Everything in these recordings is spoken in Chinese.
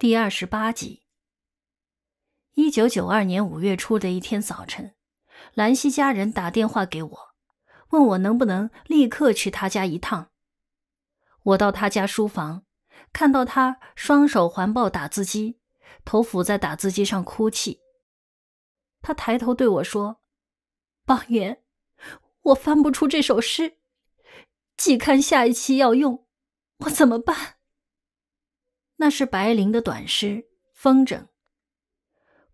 第二十八集。一九九二年五月初的一天早晨，兰西家人打电话给我，问我能不能立刻去他家一趟。我到他家书房，看到他双手环抱打字机，头伏在打字机上哭泣。他抬头对我说：“邦爷，我翻不出这首诗，季刊下一期要用，我怎么办？”那是白灵的短诗《风筝》。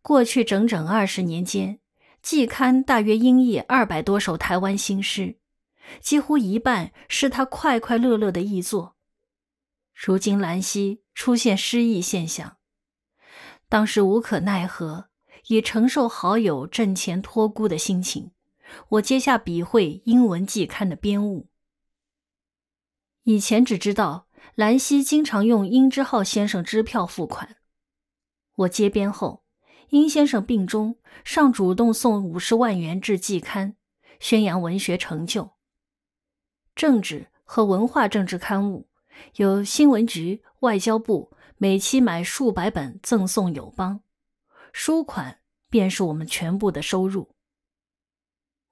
过去整整二十年间，《季刊》大约英译二百多首台湾新诗，几乎一半是他快快乐乐的译作。如今兰溪出现失忆现象，当时无可奈何，以承受好友阵前托孤的心情，我接下笔会英文季刊的编务。以前只知道。兰溪经常用殷之浩先生支票付款。我接编后，殷先生病中尚主动送五十万元至季刊，宣扬文学成就、政治和文化政治刊物。由新闻局、外交部每期买数百本赠送友邦，书款便是我们全部的收入。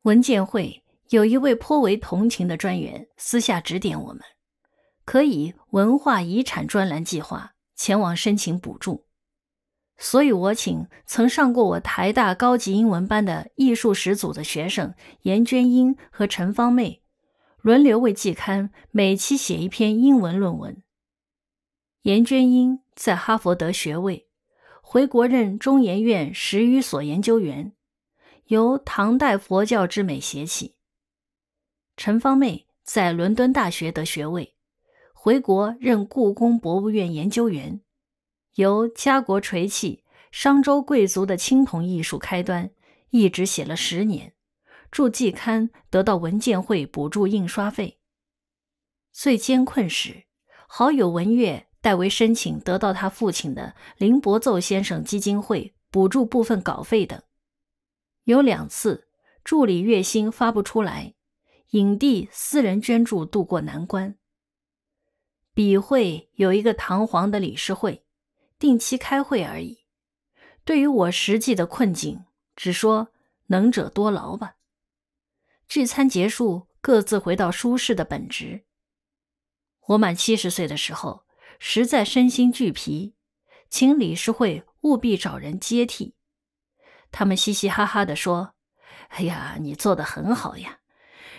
文件会有一位颇为同情的专员，私下指点我们。可以文化遗产专栏计划前往申请补助，所以我请曾上过我台大高级英文班的艺术史组的学生严娟英和陈芳妹轮流为季刊每期写一篇英文论文。严娟英在哈佛得学位，回国任中研院史语所研究员，由唐代佛教之美写起。陈芳妹在伦敦大学得学位。回国任故宫博物院研究员，由家国垂泣、商周贵族的青铜艺术开端，一直写了十年。著季刊得到文建会补助印刷费，最艰困时，好友文月代为申请得到他父亲的林伯奏先生基金会补助部分稿费等。有两次助理月薪发不出来，影帝私人捐助渡过难关。笔会有一个堂皇的理事会，定期开会而已。对于我实际的困境，只说能者多劳吧。聚餐结束，各自回到舒适的本职。我满七十岁的时候，实在身心俱疲，请理事会务必找人接替。他们嘻嘻哈哈地说：“哎呀，你做得很好呀！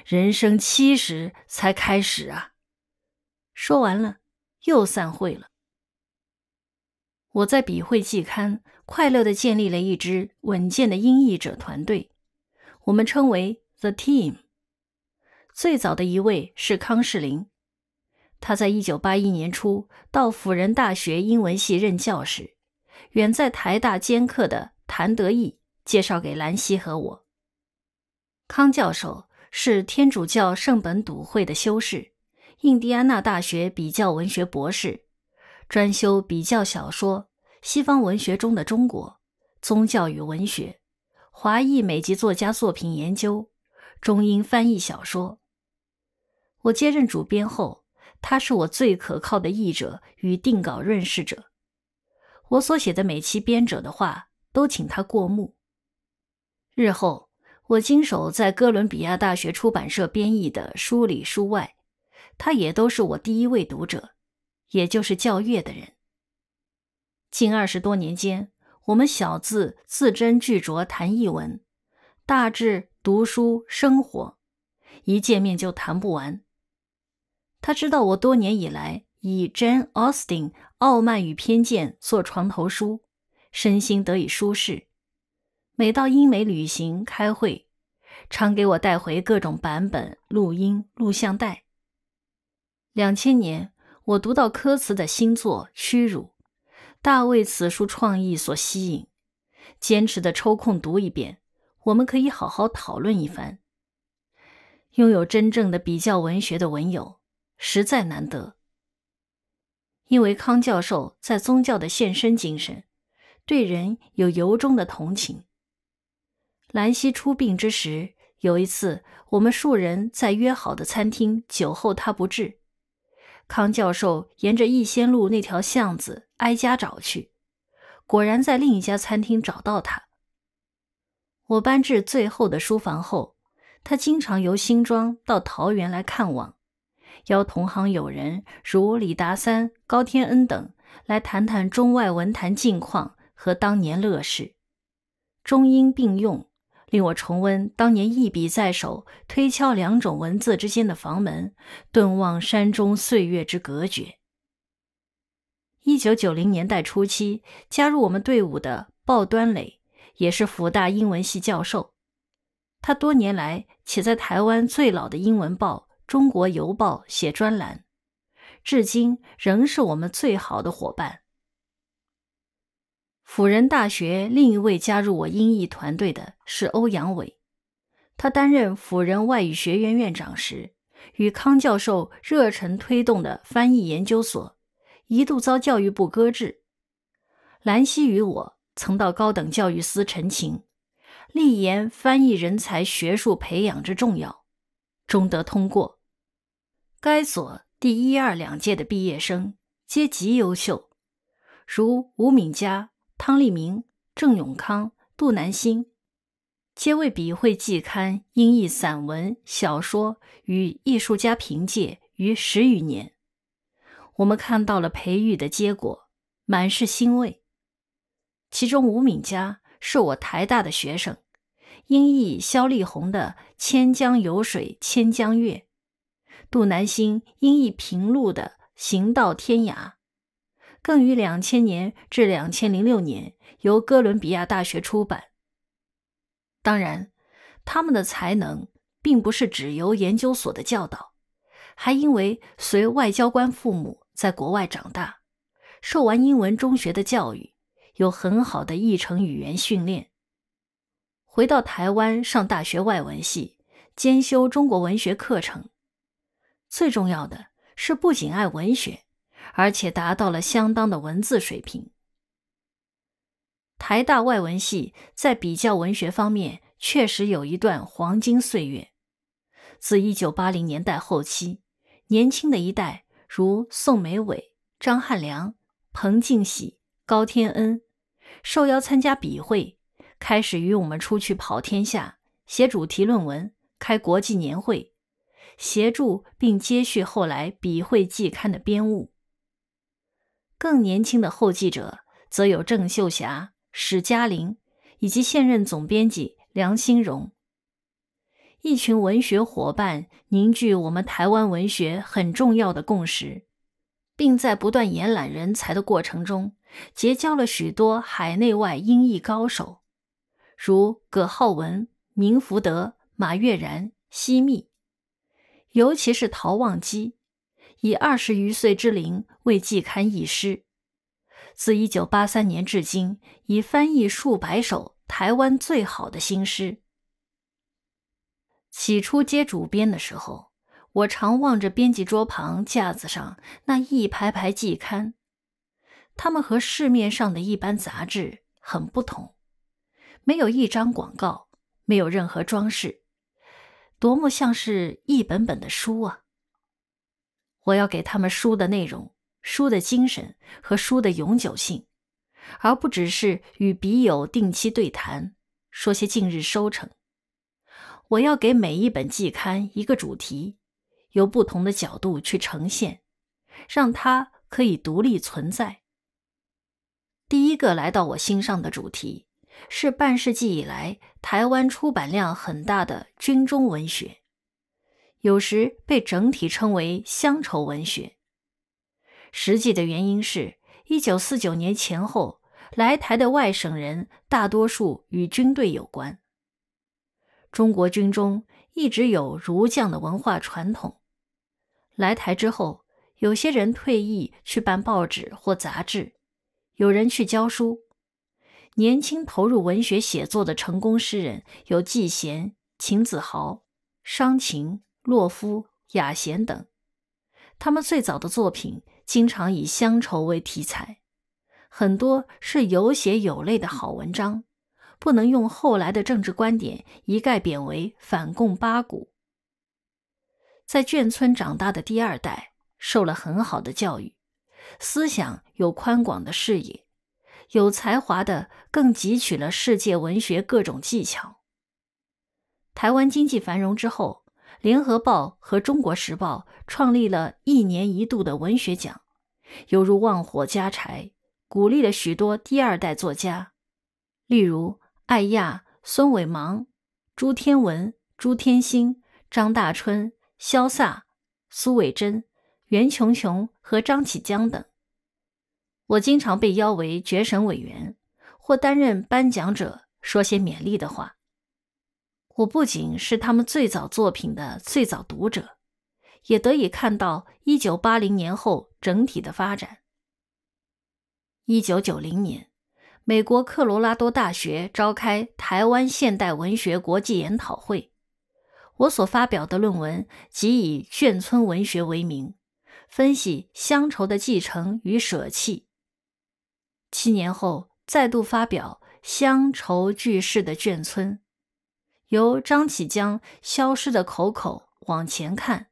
人生七十才开始啊！”说完了，又散会了。我在笔会季刊快乐地建立了一支稳健的音译者团队，我们称为 The Team。最早的一位是康士林，他在1981年初到辅仁大学英文系任教时，远在台大兼课的谭德义介绍给兰溪和我。康教授是天主教圣本笃会的修士。印第安纳大学比较文学博士，专修比较小说、西方文学中的中国、宗教与文学、华裔美籍作家作品研究、中英翻译小说。我接任主编后，他是我最可靠的译者与定稿润饰者。我所写的每期编者的话，都请他过目。日后我经手在哥伦比亚大学出版社编译的书里书外。他也都是我第一位读者，也就是教乐的人。近二十多年间，我们小字字斟句酌谈译文，大致读书生活，一见面就谈不完。他知道我多年以来以 Jane Austen《傲慢与偏见》做床头书，身心得以舒适。每到英美旅行开会，常给我带回各种版本录音、录像带。两千年，我读到科茨的新作《屈辱》，大为此书创意所吸引，坚持的抽空读一遍。我们可以好好讨论一番。拥有真正的比较文学的文友实在难得，因为康教授在宗教的献身精神，对人有由衷的同情。兰溪出殡之时，有一次我们数人在约好的餐厅，酒后他不至。康教授沿着逸仙路那条巷子挨家找去，果然在另一家餐厅找到他。我搬至最后的书房后，他经常由新庄到桃园来看望，邀同行友人如李达三、高天恩等来谈谈中外文坛近况和当年乐事，中英并用。令我重温当年一笔在手，推敲两种文字之间的房门，顿忘山中岁月之隔绝。一九九零年代初期，加入我们队伍的鲍端磊，也是福大英文系教授。他多年来且在台湾最老的英文报《中国邮报》写专栏，至今仍是我们最好的伙伴。辅仁大学另一位加入我英译团队的是欧阳伟，他担任辅仁外语学院院长时，与康教授热忱推动的翻译研究所，一度遭教育部搁置。兰溪与我曾到高等教育司陈情，力言翻译人才学术培养之重要，终得通过。该所第一二两届的毕业生皆极优秀，如吴敏佳。汤立明、郑永康、杜南兴，皆为笔会季刊英译散文、小说与艺术家评介于十余年。我们看到了培育的结果，满是欣慰。其中吴敏佳是我台大的学生，英译肖丽红的《千江有水千江月》；杜南兴英译平路的《行到天涯》。更于两千年至两千零六年由哥伦比亚大学出版。当然，他们的才能并不是只由研究所的教导，还因为随外交官父母在国外长大，受完英文中学的教育，有很好的译成语言训练。回到台湾上大学外文系，兼修中国文学课程。最重要的是，不仅爱文学。而且达到了相当的文字水平。台大外文系在比较文学方面确实有一段黄金岁月。自1980年代后期，年轻的一代如宋美伟、张汉良、彭敬喜、高天恩，受邀参加笔会，开始与我们出去跑天下，写主题论文，开国际年会，协助并接续后来笔会季刊的编务。更年轻的后继者，则有郑秀霞、史嘉玲以及现任总编辑梁兴荣。一群文学伙伴凝聚我们台湾文学很重要的共识，并在不断延揽人才的过程中，结交了许多海内外英译高手，如葛浩文、明福德、马悦然、西密，尤其是陶望基。以二十余岁之龄为季刊译诗，自一九八三年至今已翻译数百首台湾最好的新诗。起初接主编的时候，我常望着编辑桌旁架子上那一排排季刊，它们和市面上的一般杂志很不同，没有一张广告，没有任何装饰，多么像是一本本的书啊！我要给他们书的内容、书的精神和书的永久性，而不只是与笔友定期对谈，说些近日收成。我要给每一本季刊一个主题，由不同的角度去呈现，让它可以独立存在。第一个来到我心上的主题是半世纪以来台湾出版量很大的军中文学。有时被整体称为乡愁文学。实际的原因是，一九四九年前后来台的外省人大多数与军队有关。中国军中一直有儒将的文化传统。来台之后，有些人退役去办报纸或杂志，有人去教书。年轻投入文学写作的成功诗人有纪贤、秦子豪、商琴、洛夫、雅贤等，他们最早的作品经常以乡愁为题材，很多是有血有泪的好文章，不能用后来的政治观点一概贬为反共八股。在眷村长大的第二代，受了很好的教育，思想有宽广的视野，有才华的更汲取了世界文学各种技巧。台湾经济繁荣之后。《联合报》和《中国时报》创立了一年一度的文学奖，犹如旺火加柴，鼓励了许多第二代作家，例如艾亚、孙伟芒、朱天文、朱天星、张大春、萧飒、苏伟珍、袁琼琼和张启江等。我经常被邀为决审委员或担任颁奖者，说些勉励的话。我不仅是他们最早作品的最早读者，也得以看到一九八零年后整体的发展。一九九零年，美国科罗拉多大学召开台湾现代文学国际研讨会，我所发表的论文即以眷村文学为名，分析乡愁的继承与舍弃。七年后，再度发表乡愁句式的眷村。由张启江消失的口口往前看，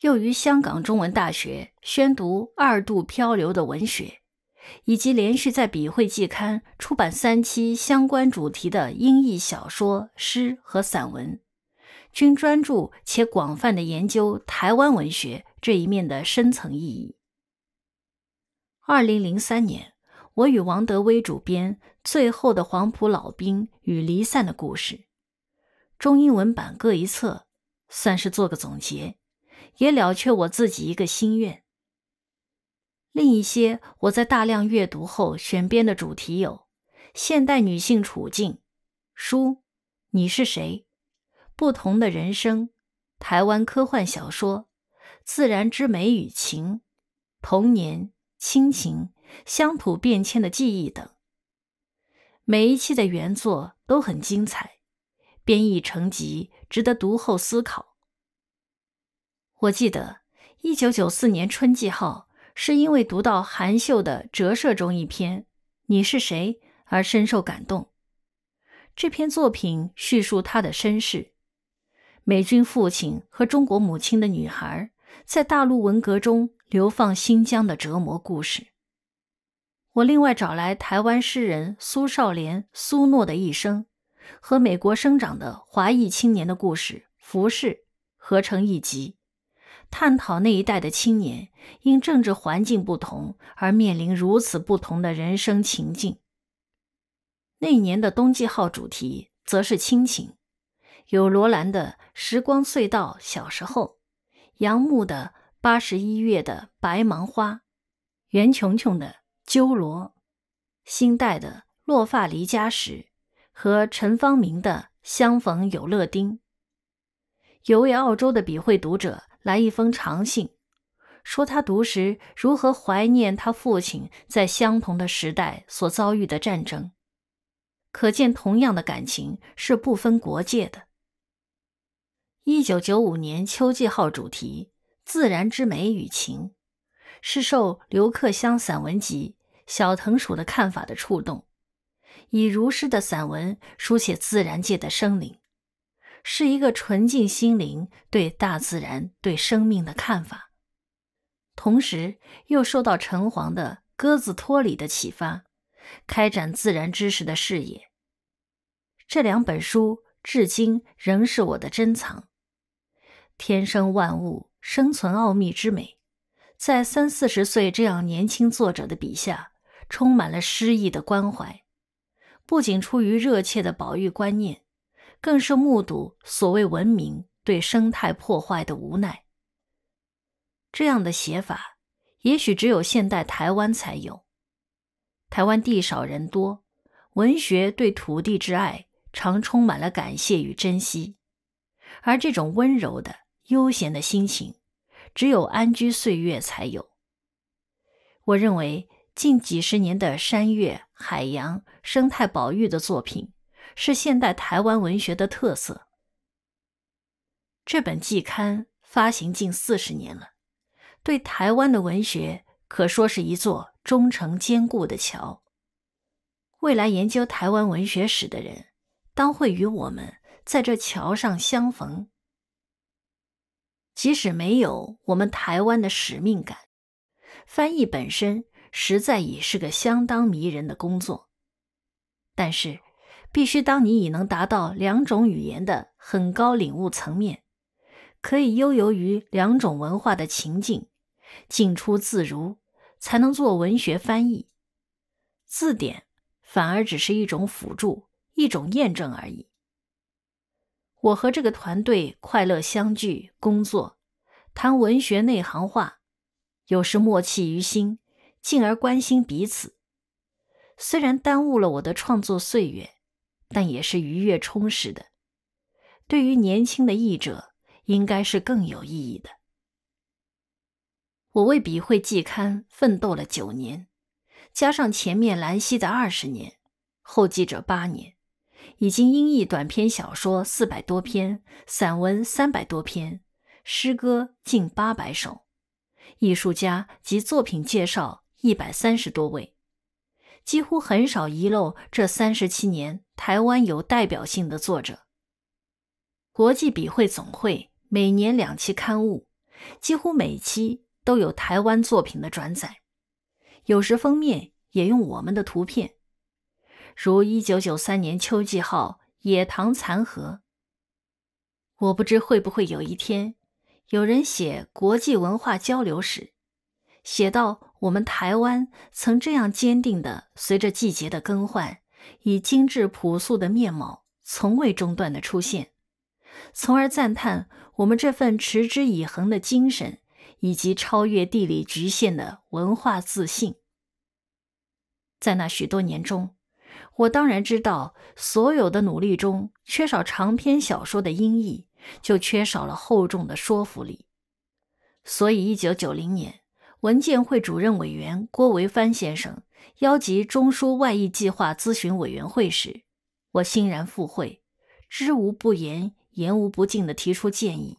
又于香港中文大学宣读二度漂流的文学，以及连续在《笔会季刊》出版三期相关主题的英译小说、诗和散文，均专注且广泛的研究台湾文学这一面的深层意义。二零零三年，我与王德威主编《最后的黄埔老兵》。与离散的故事，中英文版各一册，算是做个总结，也了却我自己一个心愿。另一些我在大量阅读后选编的主题有：现代女性处境、书、你是谁、不同的人生、台湾科幻小说、自然之美与情、童年、亲情、乡土变迁的记忆等。每一期的原作。都很精彩，编译成集，值得读后思考。我记得，一九九四年春季号，是因为读到韩秀的《折射》中一篇《你是谁》而深受感动。这篇作品叙述他的身世：美军父亲和中国母亲的女孩，在大陆文革中流放新疆的折磨故事。我另外找来台湾诗人苏少莲、苏诺的一生和美国生长的华裔青年的故事，服饰合成一集，探讨那一代的青年因政治环境不同而面临如此不同的人生情境。那年的冬季号主题则是亲情，有罗兰的《时光隧道》，小时候，杨牧的《八十一月的白芒花》，袁琼琼的。鸠罗，新代的落发离家时，和陈芳明的相逢有乐丁。有位澳洲的笔会读者来一封长信，说他读时如何怀念他父亲在相同的时代所遭遇的战争，可见同样的感情是不分国界的。一九九五年秋季号主题：自然之美与情。是受刘克湘散文集《小藤鼠》的看法的触动，以如诗的散文书写自然界的生灵，是一个纯净心灵对大自然、对生命的看法。同时又受到陈黄的《鸽子托里》的启发，开展自然知识的视野。这两本书至今仍是我的珍藏。天生万物生存奥秘之美。在三四十岁这样年轻作者的笔下，充满了诗意的关怀，不仅出于热切的保育观念，更是目睹所谓文明对生态破坏的无奈。这样的写法，也许只有现代台湾才有。台湾地少人多，文学对土地之爱常充满了感谢与珍惜，而这种温柔的悠闲的心情。只有安居岁月才有。我认为近几十年的山岳、海洋生态保育的作品是现代台湾文学的特色。这本季刊发行近四十年了，对台湾的文学可说是一座忠诚坚固的桥。未来研究台湾文学史的人，当会与我们在这桥上相逢。即使没有我们台湾的使命感，翻译本身实在已是个相当迷人的工作。但是，必须当你已能达到两种语言的很高领悟层面，可以悠游于两种文化的情境，进出自如，才能做文学翻译。字典反而只是一种辅助、一种验证而已。我和这个团队快乐相聚、工作，谈文学内行话，有时默契于心，进而关心彼此。虽然耽误了我的创作岁月，但也是愉悦充实的。对于年轻的译者，应该是更有意义的。我为笔会季刊奋斗了九年，加上前面兰溪的二十年，后继者八年。已经英译短篇小说四百多篇，散文三百多篇，诗歌近八百首，艺术家及作品介绍一百三十多位，几乎很少遗漏这三十七年台湾有代表性的作者。国际笔会总会每年两期刊物，几乎每期都有台湾作品的转载，有时封面也用我们的图片。如一九九三年秋季号《野塘残荷》，我不知会不会有一天，有人写国际文化交流史，写到我们台湾曾这样坚定的随着季节的更换，以精致朴素的面貌，从未中断的出现，从而赞叹我们这份持之以恒的精神，以及超越地理局限的文化自信。在那许多年中。我当然知道，所有的努力中缺少长篇小说的音译，就缺少了厚重的说服力。所以，一九九零年，文建会主任委员郭维藩先生邀集中书外译计划咨询委员会时，我欣然赴会，知无不言，言无不尽地提出建议。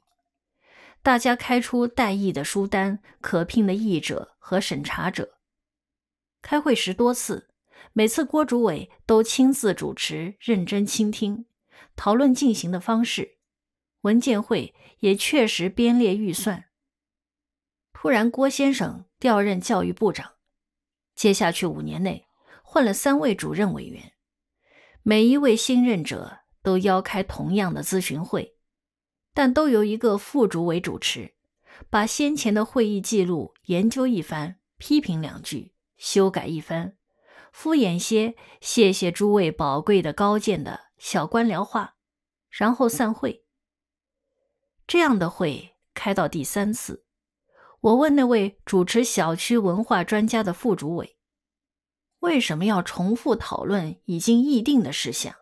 大家开出待译的书单、可聘的译者和审查者。开会时多次。每次郭主委都亲自主持，认真倾听，讨论进行的方式。文件会也确实编列预算。突然，郭先生调任教育部长，接下去五年内换了三位主任委员，每一位新任者都邀开同样的咨询会，但都由一个副主委主持，把先前的会议记录研究一番，批评两句，修改一番。敷衍些，谢谢诸位宝贵的高见的小官僚话，然后散会。这样的会开到第三次，我问那位主持小区文化专家的副主委，为什么要重复讨论已经议定的事项？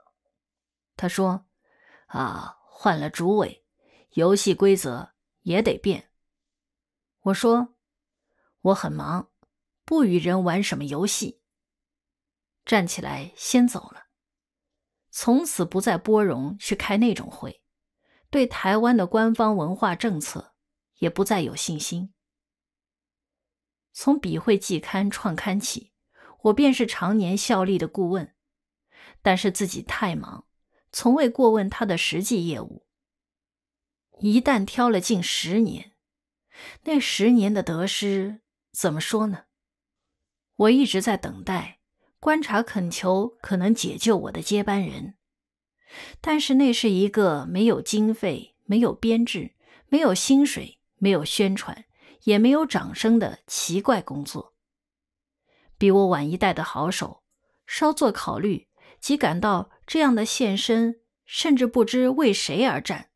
他说：“啊，换了主委，游戏规则也得变。”我说：“我很忙，不与人玩什么游戏。”站起来，先走了。从此不再拨冗去开那种会，对台湾的官方文化政策也不再有信心。从笔会季刊创刊起，我便是常年效力的顾问，但是自己太忙，从未过问他的实际业务。一旦挑了近十年，那十年的得失怎么说呢？我一直在等待。观察恳求可能解救我的接班人，但是那是一个没有经费、没有编制、没有薪水、没有宣传、也没有掌声的奇怪工作。比我晚一代的好手，稍作考虑即感到这样的献身，甚至不知为谁而战，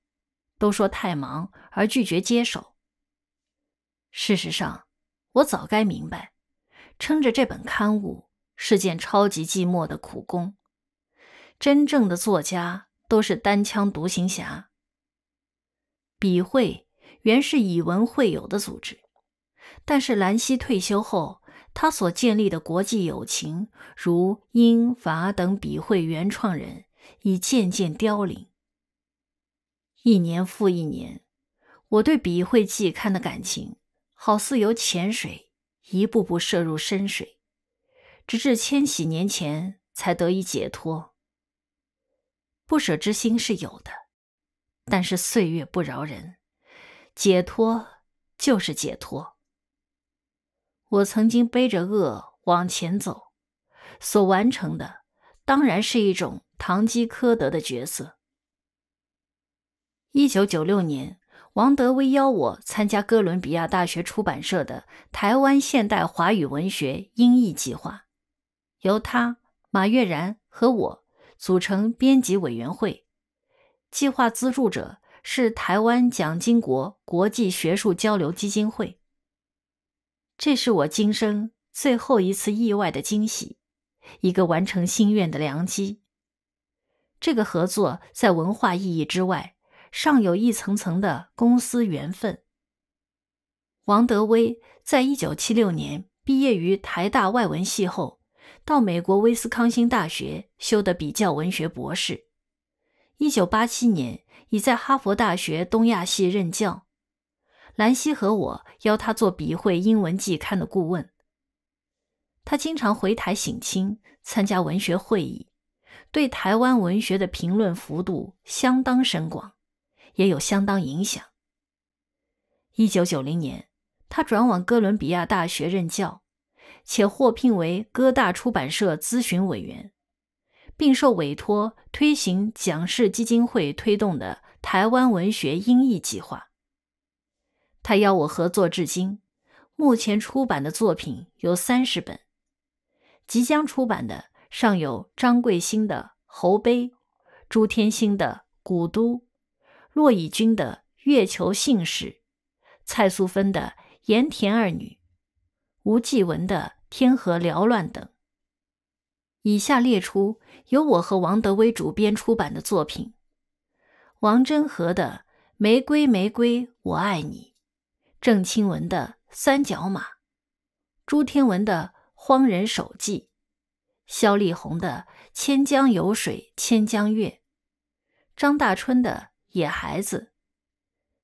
都说太忙而拒绝接手。事实上，我早该明白，撑着这本刊物。是件超级寂寞的苦工。真正的作家都是单枪独行侠。笔会原是以文会友的组织，但是兰溪退休后，他所建立的国际友情，如英法等笔会原创人，已渐渐凋零。一年复一年，我对笔会季刊的感情，好似由浅水一步步涉入深水。直至千禧年前才得以解脱，不舍之心是有的，但是岁月不饶人，解脱就是解脱。我曾经背着恶往前走，所完成的当然是一种堂吉诃德的角色。一九九六年，王德威邀我参加哥伦比亚大学出版社的台湾现代华语文学英译计划。由他、马悦然和我组成编辑委员会。计划资助者是台湾蒋经国国际学术交流基金会。这是我今生最后一次意外的惊喜，一个完成心愿的良机。这个合作在文化意义之外，尚有一层层的公司缘分。王德威在一九七六年毕业于台大外文系后。到美国威斯康星大学修的比较文学博士，一九八七年已在哈佛大学东亚系任教。兰溪和我邀他做笔会英文季刊的顾问。他经常回台省亲，参加文学会议，对台湾文学的评论幅度相当深广，也有相当影响。一九九零年，他转往哥伦比亚大学任教。且获聘为各大出版社咨询委员，并受委托推行蒋氏基金会推动的台湾文学英译计划。他邀我合作至今，目前出版的作品有三十本，即将出版的尚有张贵兴的《侯碑》，朱天心的《古都》，骆以军的《月球姓氏》，蔡素芬的《盐田二女》，吴继文的。天河缭乱等。以下列出由我和王德威主编出版的作品：王真和的《玫瑰玫瑰我爱你》，郑清文的《三角马》，朱天文的《荒人手记》，萧丽红的《千江有水千江月》，张大春的《野孩子》，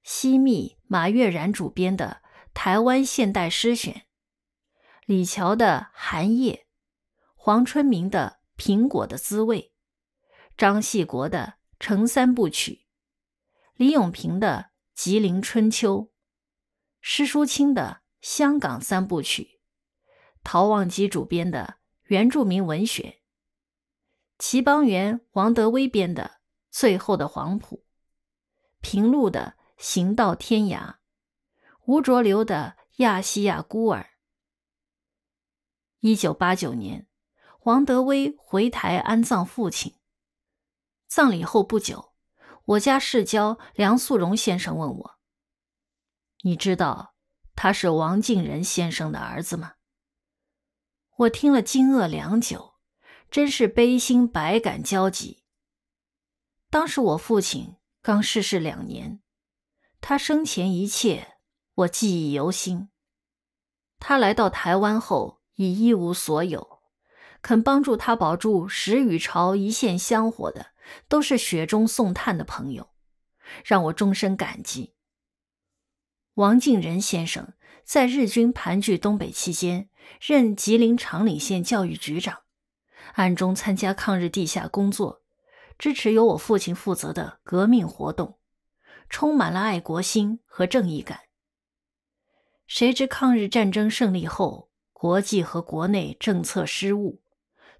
西密马悦然主编的《台湾现代诗选》。李乔的《寒夜》，黄春明的《苹果的滋味》，张细国的《成三部曲》，李永平的《吉林春秋》，施淑清的《香港三部曲》，陶望基主编的《原住民文学》，齐邦媛、王德威编的《最后的黄埔》，平路的《行到天涯》，吴浊流的《亚细亚孤儿》。一九八九年，黄德威回台安葬父亲。葬礼后不久，我家世交梁素荣先生问我：“你知道他是王敬仁先生的儿子吗？”我听了惊愕良久，真是悲心百感交集。当时我父亲刚逝世两年，他生前一切我记忆犹新。他来到台湾后。已一无所有，肯帮助他保住石雨朝一线香火的，都是雪中送炭的朋友，让我终身感激。王敬仁先生在日军盘踞东北期间，任吉林长岭县教育局长，暗中参加抗日地下工作，支持由我父亲负责的革命活动，充满了爱国心和正义感。谁知抗日战争胜利后。国际和国内政策失误，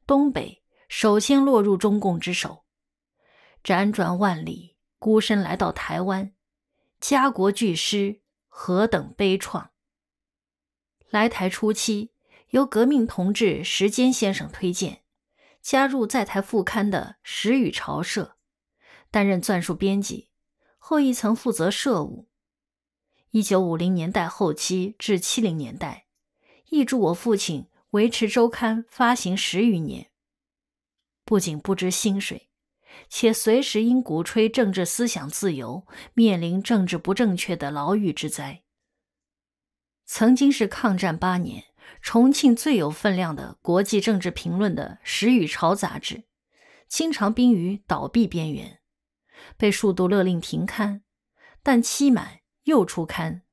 东北首先落入中共之手，辗转万里，孤身来到台湾，家国俱失，何等悲怆！来台初期，由革命同志石坚先生推荐，加入在台副刊的石雨潮社，担任撰述编辑，后亦曾负责社务。一九五零年代后期至七零年代。亦助我父亲维持周刊发行十余年，不仅不知薪水，且随时因鼓吹政治思想自由，面临政治不正确的牢狱之灾。曾经是抗战八年重庆最有分量的国际政治评论的《时与潮》杂志，经常濒于倒闭边缘，被数度勒令停刊，但期满又出刊，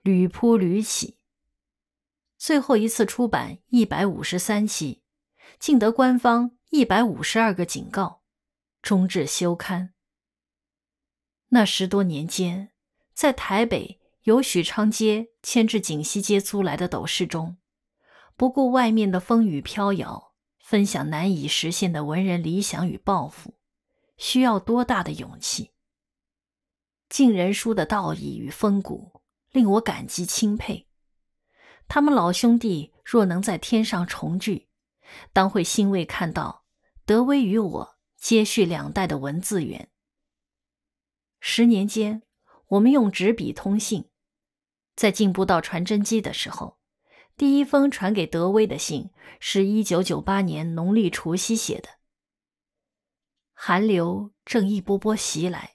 屡扑屡起。最后一次出版一百五十三期，竟得官方一百五十二个警告，终至休刊。那十多年间，在台北由许昌街迁至锦溪街租来的斗室中，不顾外面的风雨飘摇，分享难以实现的文人理想与抱负，需要多大的勇气？敬人书的道义与风骨，令我感激钦佩。他们老兄弟若能在天上重聚，当会欣慰看到德威与我接续两代的文字缘。十年间，我们用纸笔通信，在进步到传真机的时候，第一封传给德威的信是一九九八年农历除夕写的。寒流正一波波袭来，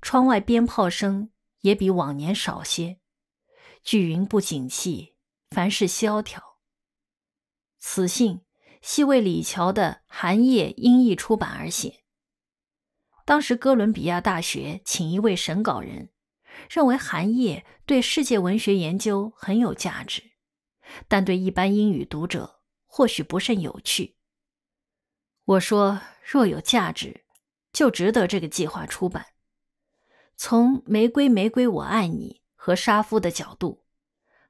窗外鞭炮声也比往年少些，巨云不景气。凡事萧条，此信系为李乔的《寒夜》音译出版而写。当时哥伦比亚大学请一位审稿人，认为《寒夜》对世界文学研究很有价值，但对一般英语读者或许不甚有趣。我说，若有价值，就值得这个计划出版。从“玫瑰，玫瑰，我爱你”和“杀夫”的角度。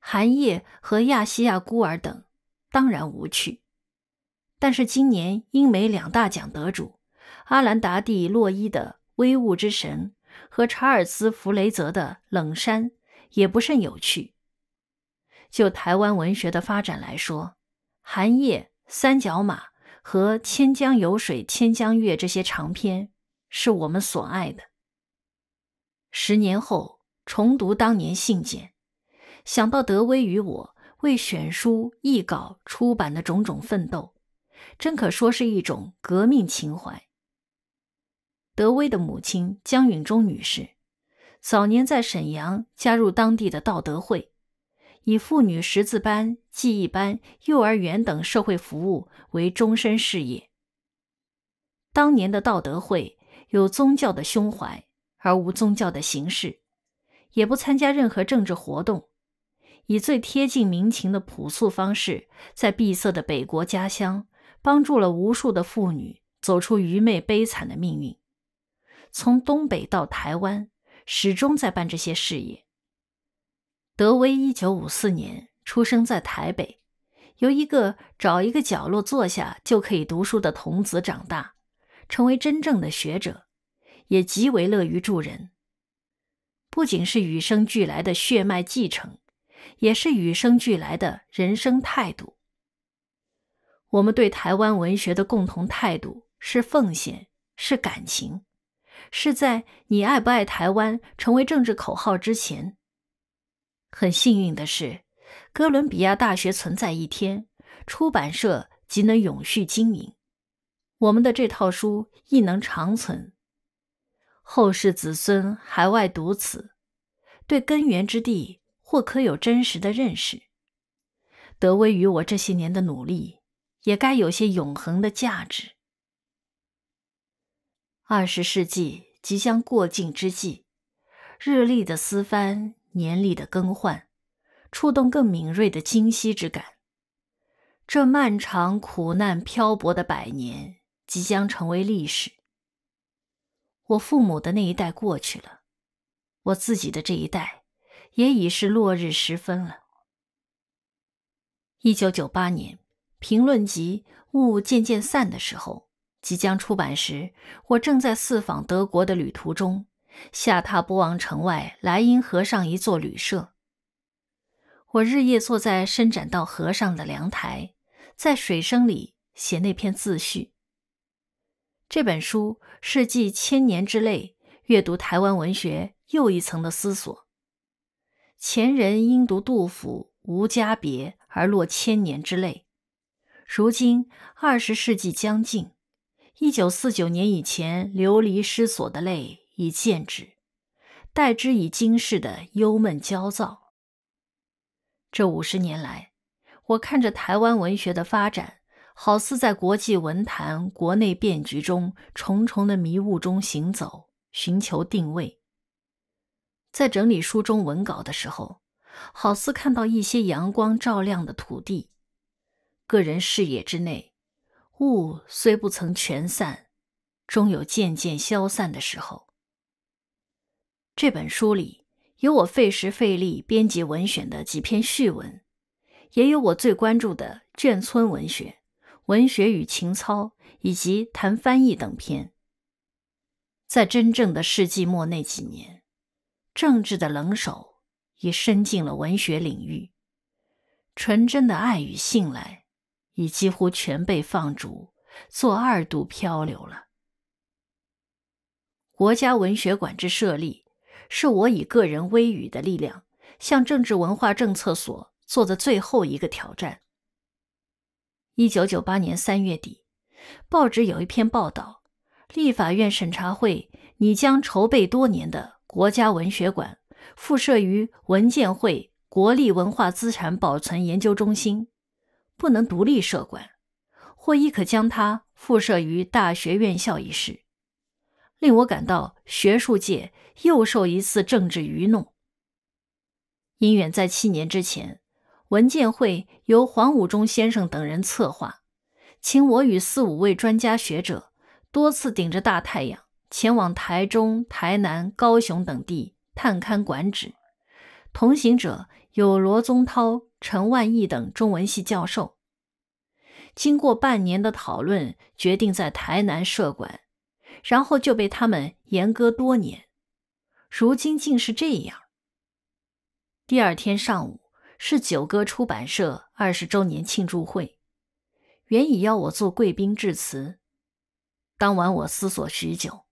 寒夜和亚细亚孤儿等当然无趣，但是今年英美两大奖得主阿兰达蒂洛伊的《微雾之神》和查尔斯弗雷泽的《冷山》也不甚有趣。就台湾文学的发展来说，《寒夜》《三角马》和《千江有水千江月》这些长篇是我们所爱的。十年后重读当年信件。想到德威与我为选书、译稿、出版的种种奋斗，真可说是一种革命情怀。德威的母亲江允中女士，早年在沈阳加入当地的道德会，以妇女识字班、记忆班、幼儿园等社会服务为终身事业。当年的道德会有宗教的胸怀，而无宗教的形式，也不参加任何政治活动。以最贴近民情的朴素方式，在闭塞的北国家乡，帮助了无数的妇女走出愚昧悲惨的命运。从东北到台湾，始终在办这些事业。德威一九五四年出生在台北，由一个找一个角落坐下就可以读书的童子长大，成为真正的学者，也极为乐于助人。不仅是与生俱来的血脉继承。也是与生俱来的人生态度。我们对台湾文学的共同态度是奉献，是感情，是在你爱不爱台湾成为政治口号之前。很幸运的是，哥伦比亚大学存在一天，出版社即能永续经营，我们的这套书亦能长存，后世子孙海外读此，对根源之地。或可有真实的认识。德威与我这些年的努力，也该有些永恒的价值。二十世纪即将过境之际，日历的撕翻，年历的更换，触动更敏锐的今昔之感。这漫长苦难漂泊的百年，即将成为历史。我父母的那一代过去了，我自己的这一代。也已是落日时分了。一九九八年，《评论集》雾渐渐散的时候，即将出版时，我正在四访德国的旅途中，下榻波昂城外莱茵河上一座旅社。我日夜坐在伸展到河上的凉台，在水声里写那篇自序。这本书是继千年之泪》阅读台湾文学又一层的思索。前人因读杜甫《无家别》而落千年之泪，如今二十世纪将近，一九四九年以前流离失所的泪已渐止，代之以今世的忧闷焦躁。这五十年来，我看着台湾文学的发展，好似在国际文坛、国内变局中重重的迷雾中行走，寻求定位。在整理书中文稿的时候，好似看到一些阳光照亮的土地。个人视野之内，雾虽不曾全散，终有渐渐消散的时候。这本书里有我费时费力编辑文选的几篇序文，也有我最关注的卷村文学、文学与情操以及谈翻译等篇。在真正的世纪末那几年。政治的冷手已伸进了文学领域，纯真的爱与信赖已几乎全被放逐，做二度漂流了。国家文学馆之设立，是我以个人微语的力量向政治文化政策所做的最后一个挑战。一九九八年三月底，报纸有一篇报道：立法院审查会拟将筹备多年的。国家文学馆附设于文建会国立文化资产保存研究中心，不能独立设馆，或亦可将它附设于大学院校一事，令我感到学术界又受一次政治愚弄。因远在七年之前，文建会由黄武忠先生等人策划，请我与四五位专家学者多次顶着大太阳。前往台中、台南、高雄等地探勘馆址，同行者有罗宗涛、陈万义等中文系教授。经过半年的讨论，决定在台南设馆，然后就被他们严格多年。如今竟是这样。第二天上午是九歌出版社二十周年庆祝会，原以要我做贵宾致辞，当晚我思索许久。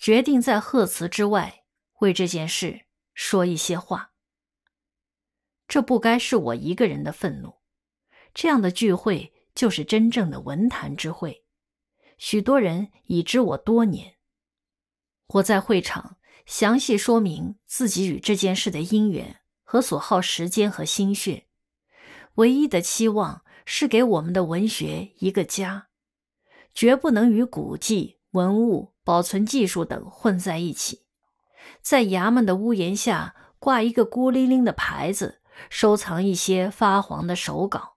决定在贺词之外为这件事说一些话。这不该是我一个人的愤怒。这样的聚会就是真正的文坛之会。许多人已知我多年。我在会场详细说明自己与这件事的因缘和所耗时间和心血。唯一的期望是给我们的文学一个家，绝不能与古迹。文物保存技术等混在一起，在衙门的屋檐下挂一个孤零零的牌子，收藏一些发黄的手稿。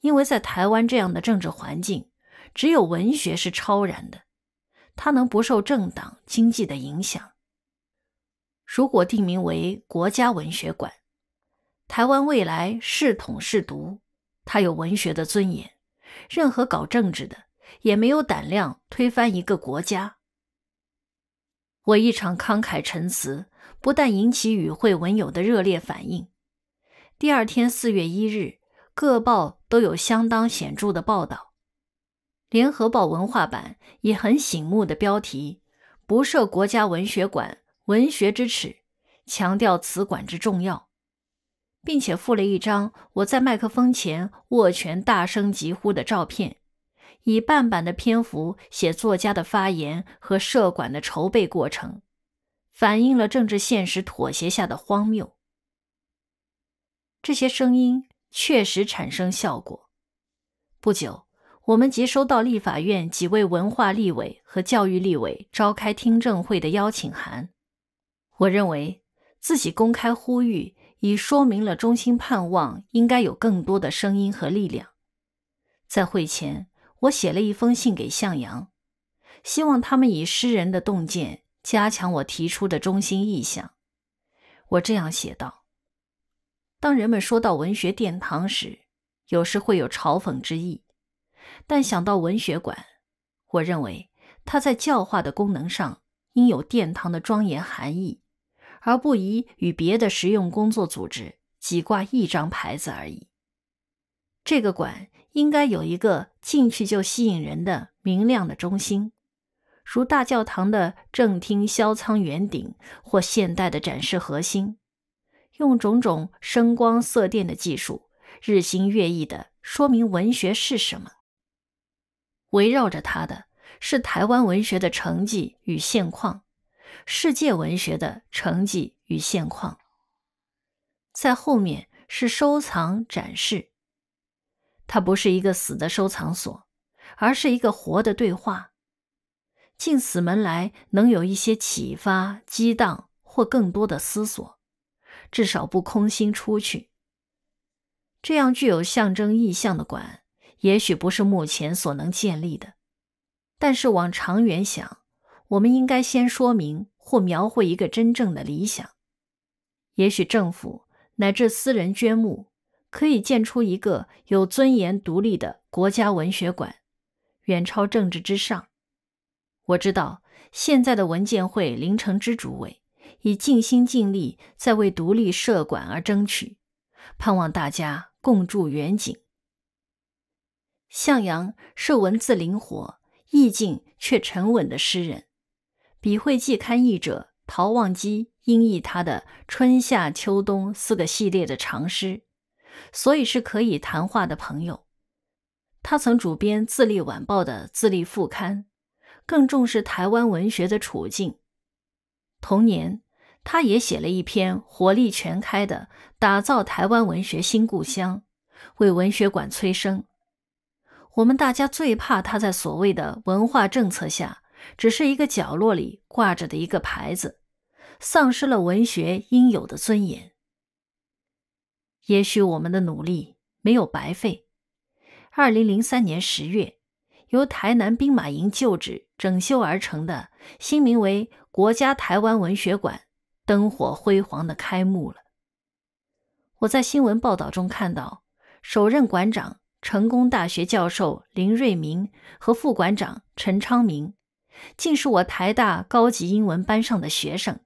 因为在台湾这样的政治环境，只有文学是超然的，它能不受政党、经济的影响。如果定名为“国家文学馆”，台湾未来是统是独，它有文学的尊严。任何搞政治的。也没有胆量推翻一个国家。我一场慷慨陈词，不但引起与会文友的热烈反应，第二天四月一日，各报都有相当显著的报道。《联合报》文化版以很醒目的标题“不设国家文学馆，文学之耻”，强调此馆之重要，并且附了一张我在麦克风前握拳大声疾呼的照片。以半版的篇幅写作家的发言和社管的筹备过程，反映了政治现实妥协下的荒谬。这些声音确实产生效果。不久，我们即收到立法院几位文化立委和教育立委召开听证会的邀请函。我认为自己公开呼吁，已说明了衷心盼望应该有更多的声音和力量。在会前。我写了一封信给向阳，希望他们以诗人的洞见加强我提出的中心意向。我这样写道：当人们说到文学殿堂时，有时会有嘲讽之意；但想到文学馆，我认为它在教化的功能上应有殿堂的庄严含义，而不宜与别的实用工作组织挤挂一张牌子而已。这个馆。应该有一个进去就吸引人的明亮的中心，如大教堂的正厅、萧仓圆顶或现代的展示核心，用种种声光色电的技术，日新月异的说明文学是什么。围绕着它的是台湾文学的成绩与现况，世界文学的成绩与现况，在后面是收藏展示。它不是一个死的收藏所，而是一个活的对话。进死门来，能有一些启发、激荡或更多的思索，至少不空心出去。这样具有象征意象的馆，也许不是目前所能建立的。但是往长远想，我们应该先说明或描绘一个真正的理想。也许政府乃至私人捐募。可以建出一个有尊严、独立的国家文学馆，远超政治之上。我知道现在的文建会林城之主委已尽心尽力在为独立设馆而争取，盼望大家共筑远景。向阳是文字灵活、意境却沉稳的诗人，笔会季刊译者陶望基音译他的《春夏秋冬》四个系列的长诗。所以是可以谈话的朋友。他曾主编《自立晚报》的《自立副刊》，更重视台湾文学的处境。同年，他也写了一篇活力全开的《打造台湾文学新故乡》，为文学馆催生。我们大家最怕他在所谓的文化政策下，只是一个角落里挂着的一个牌子，丧失了文学应有的尊严。也许我们的努力没有白费。二零零三年十月，由台南兵马营旧址整修而成的新名为“国家台湾文学馆”灯火辉煌的开幕了。我在新闻报道中看到，首任馆长成功大学教授林瑞明和副馆长陈昌明，竟是我台大高级英文班上的学生。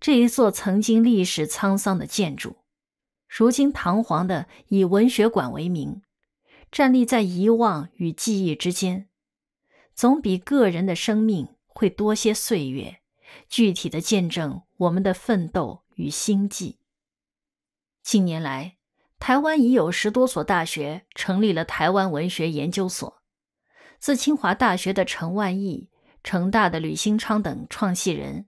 这一座曾经历史沧桑的建筑。如今，堂皇的以文学馆为名，站立在遗忘与记忆之间，总比个人的生命会多些岁月，具体的见证我们的奋斗与心迹。近年来，台湾已有十多所大学成立了台湾文学研究所，自清华大学的陈万义、成大的吕兴昌等创系人，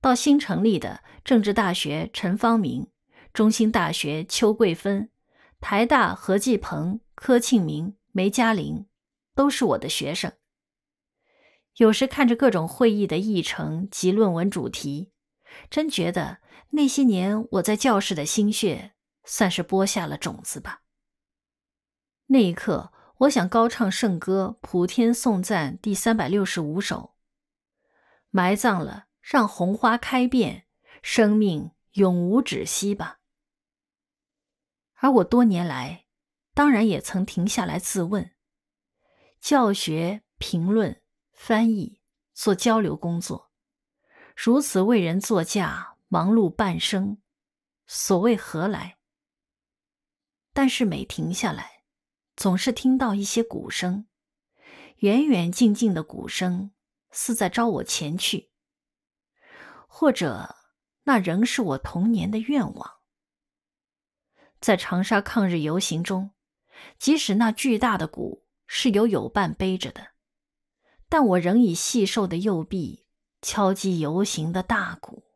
到新成立的政治大学陈方明。中兴大学邱桂芬、台大何继鹏、柯庆明、梅嘉玲，都是我的学生。有时看着各种会议的议程及论文主题，真觉得那些年我在教室的心血算是播下了种子吧。那一刻，我想高唱圣歌《普天颂赞》第三百六十五首，埋葬了，让红花开遍，生命永无止息吧。而我多年来，当然也曾停下来自问：教学、评论、翻译、做交流工作，如此为人作嫁，忙碌半生，所谓何来？但是每停下来，总是听到一些鼓声，远远近近的鼓声，似在招我前去，或者那仍是我童年的愿望。在长沙抗日游行中，即使那巨大的鼓是由友伴背着的，但我仍以细瘦的右臂敲击游行的大鼓。